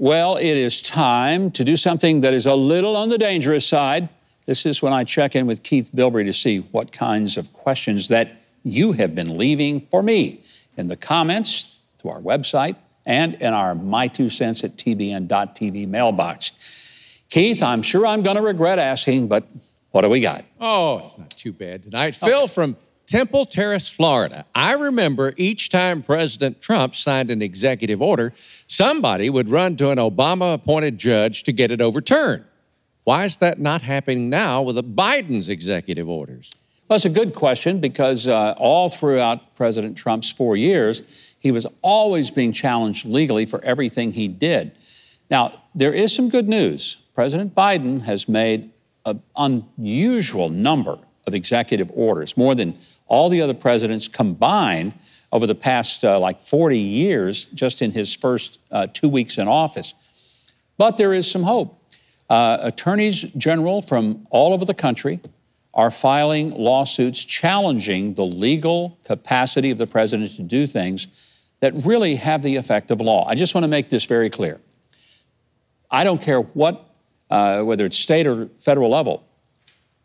Well, it is time to do something that is a little on the dangerous side. This is when I check in with Keith Bilbrey to see what kinds of questions that you have been leaving for me in the comments to our website and in our My Two Cents at TBN.TV mailbox. Keith, I'm sure I'm going to regret asking, but what do we got? Oh, it's not too bad tonight. Okay. Phil from Temple Terrace, Florida. I remember each time President Trump signed an executive order, somebody would run to an Obama appointed judge to get it overturned. Why is that not happening now with Biden's executive orders? Well, that's a good question because uh, all throughout President Trump's four years, he was always being challenged legally for everything he did. Now, there is some good news. President Biden has made an unusual number of executive orders, more than all the other presidents combined over the past uh, like 40 years, just in his first uh, two weeks in office. But there is some hope. Uh, attorneys general from all over the country are filing lawsuits challenging the legal capacity of the president to do things that really have the effect of law. I just want to make this very clear. I don't care what, uh, whether it's state or federal level,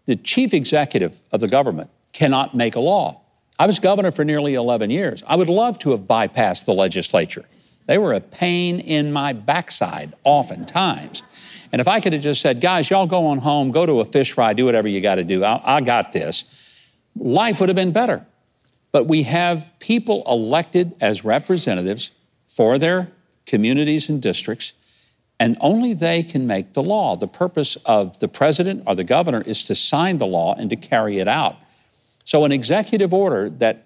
the chief executive of the government cannot make a law. I was governor for nearly 11 years. I would love to have bypassed the legislature. They were a pain in my backside oftentimes. And if I could have just said, guys, y'all go on home, go to a fish fry, do whatever you got to do, I, I, got this, life would have been better. But we have people elected as representatives for their communities and districts and only they can make the law. The purpose of the president or the governor is to sign the law and to carry it out. So, an executive order that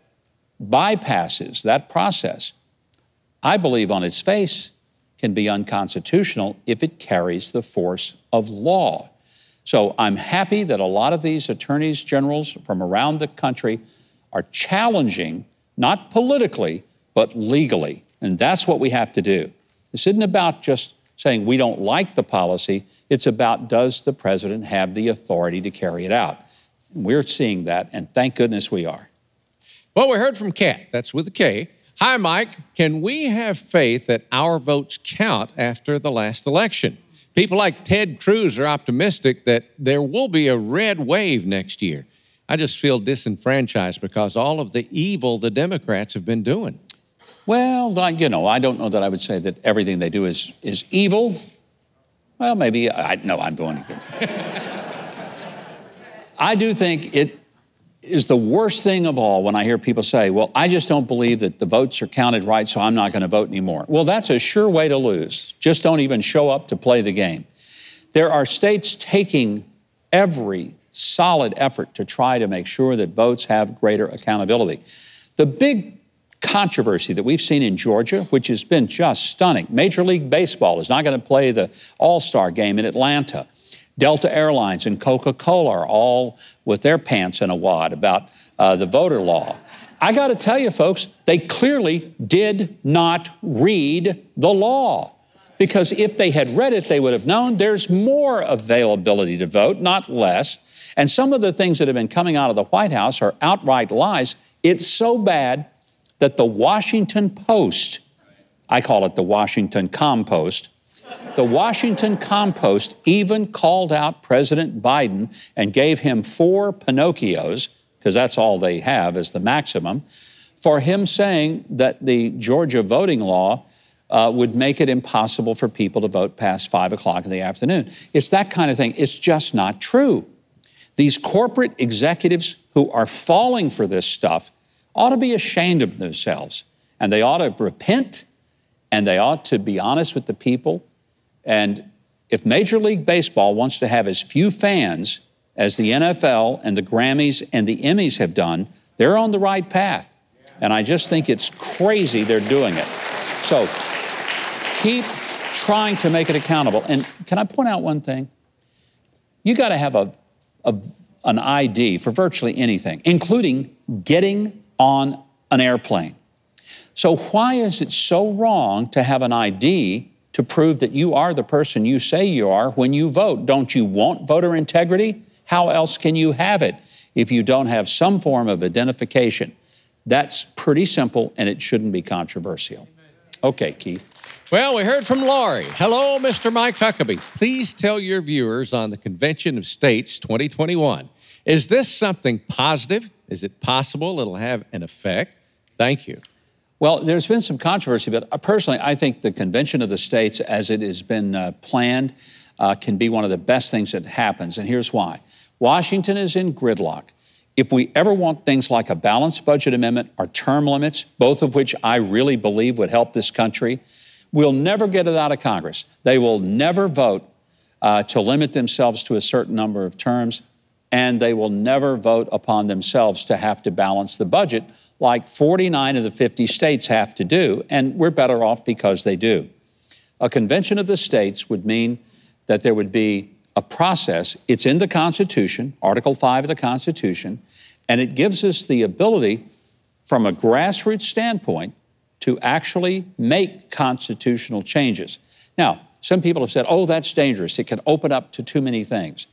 bypasses that process, I believe on its face, can be unconstitutional if it carries the force of law. So, I'm happy that a lot of these attorneys generals from around the country are challenging, not politically, but legally. And that's what we have to do. This isn't about just saying we don't like the policy. It's about does the president have the authority to carry it out? We're seeing that, and thank goodness we are. Well, we heard from Kat, that's with a K. Hi, Mike. Can we have faith that our votes count after the last election? People like Ted Cruz are optimistic that there will be a red wave next year. I just feel disenfranchised because all of the evil the Democrats have been doing. Well, I, you know, I don't know that I would say that everything they do is, is evil. Well, maybe, I, know I'm going to. I do think it is the worst thing of all when I hear people say, well, I just don't believe that the votes are counted right, so I'm not going to vote anymore. Well, that's a sure way to lose. Just don't even show up to play the game. There are states taking every solid effort to try to make sure that votes have greater accountability. The big controversy that we've seen in Georgia, which has been just stunning. Major League Baseball is not going to play the All Star game in Atlanta. Delta Airlines and Coca Cola are all with their pants in a wad about uh, the voter law. I got to tell you, folks, they clearly did not read the law. Because if they had read it, they would have known there's more availability to vote, not less. And some of the things that have been coming out of the White House are outright lies. It's so bad, that the Washington Post, I call it the Washington Compost, the Washington Compost even called out President Biden and gave him four Pinocchios, because that's all they have is the maximum, for him saying that the Georgia voting law uh, would make it impossible for people to vote past five o'clock in the afternoon. It's that kind of thing. It's just not true. These corporate executives who are falling for this stuff ought to be ashamed of themselves and they ought to repent and they ought to be honest with the people. And if Major League Baseball wants to have as few fans as the NFL and the Grammys and the Emmys have done, they're on the right path. And I just think it's crazy they're doing it. So keep trying to make it accountable. And can I point out one thing? You got to have a, a, an ID for virtually anything, including getting on an airplane. So, why is it so wrong to have an ID to prove that you are the person you say you are when you vote? Don't you want voter integrity? How else can you have it if you don't have some form of identification? That's pretty simple and it shouldn't be controversial. Okay, Keith. Well, we heard from Laurie. Hello, Mr. Mike Huckabee. Please tell your viewers on the Convention of States 2021 is this something positive? Is it possible it'll have an effect? Thank you. Well, there's been some controversy, but uh, personally, I think the Convention of the States, as it has been uh, planned, uh, can be one of the best things that happens. And here's why Washington is in gridlock. If we ever want things like a balanced budget amendment or term limits, both of which I really believe would help this country, we'll never get it out of Congress. They will never vote uh, to limit themselves to a certain number of terms and they will never vote upon themselves to have to balance the budget like 49 of the 50 states have to do, and we're better off because they do. A convention of the states would mean that there would be a process. It's in the Constitution, Article 5 of the Constitution, and it gives us the ability from a grassroots standpoint to actually make constitutional changes. Now, some people have said, oh, that's dangerous. It can open up to too many things.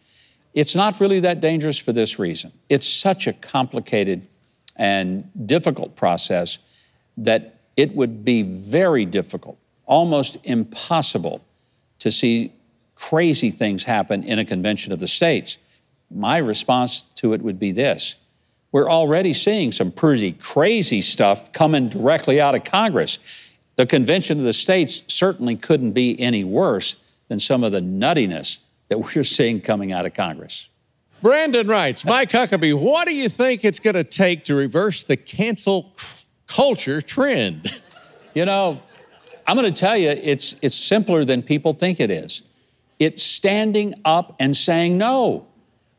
It's not really that dangerous for this reason. It's such a complicated and difficult process that it would be very difficult, almost impossible, to see crazy things happen in a convention of the states. My response to it would be this We're already seeing some pretty crazy stuff coming directly out of Congress. The convention of the states certainly couldn't be any worse than some of the nuttiness that we're seeing coming out of Congress. Brandon writes, Mike Huckabee, what do you think it's going to take to reverse the cancel culture trend? You know, I'm going to tell you, it's, it's simpler than people think it is. It's standing up and saying no.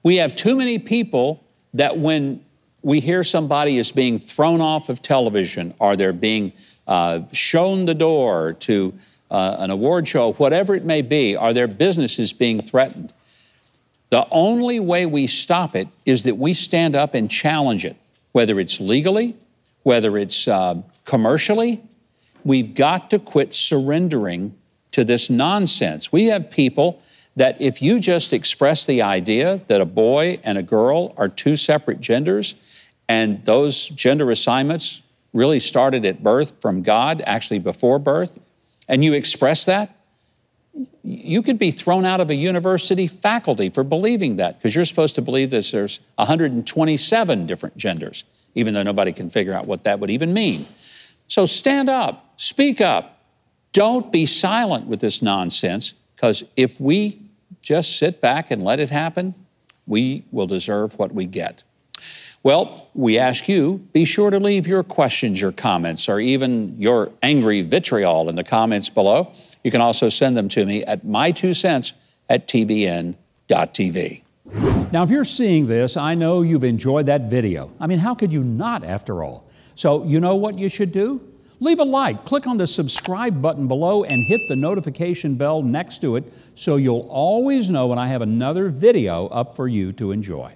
We have too many people that when we hear somebody is being thrown off of television or they're being uh, shown the door to uh, an award show, whatever it may be, are their businesses being threatened? The only way we stop it is that we stand up and challenge it, whether it's legally, whether it's uh, commercially. We've got to quit surrendering to this nonsense. We have people that if you just express the idea that a boy and a girl are two separate genders, and those gender assignments really started at birth from God, actually before birth, and you express that, you could be thrown out of a university faculty for believing that because you're supposed to believe that there's 127 different genders, even though nobody can figure out what that would even mean. So stand up, speak up. Don't be silent with this nonsense because if we just sit back and let it happen, we will deserve what we get. Well, we ask you, be sure to leave your questions, your comments, or even your angry vitriol in the comments below. You can also send them to me at my two cents at tbn.tv. Now, if you're seeing this, I know you've enjoyed that video. I mean, how could you not, after all? So, you know what you should do? Leave a like, click on the subscribe button below, and hit the notification bell next to it so you'll always know when I have another video up for you to enjoy.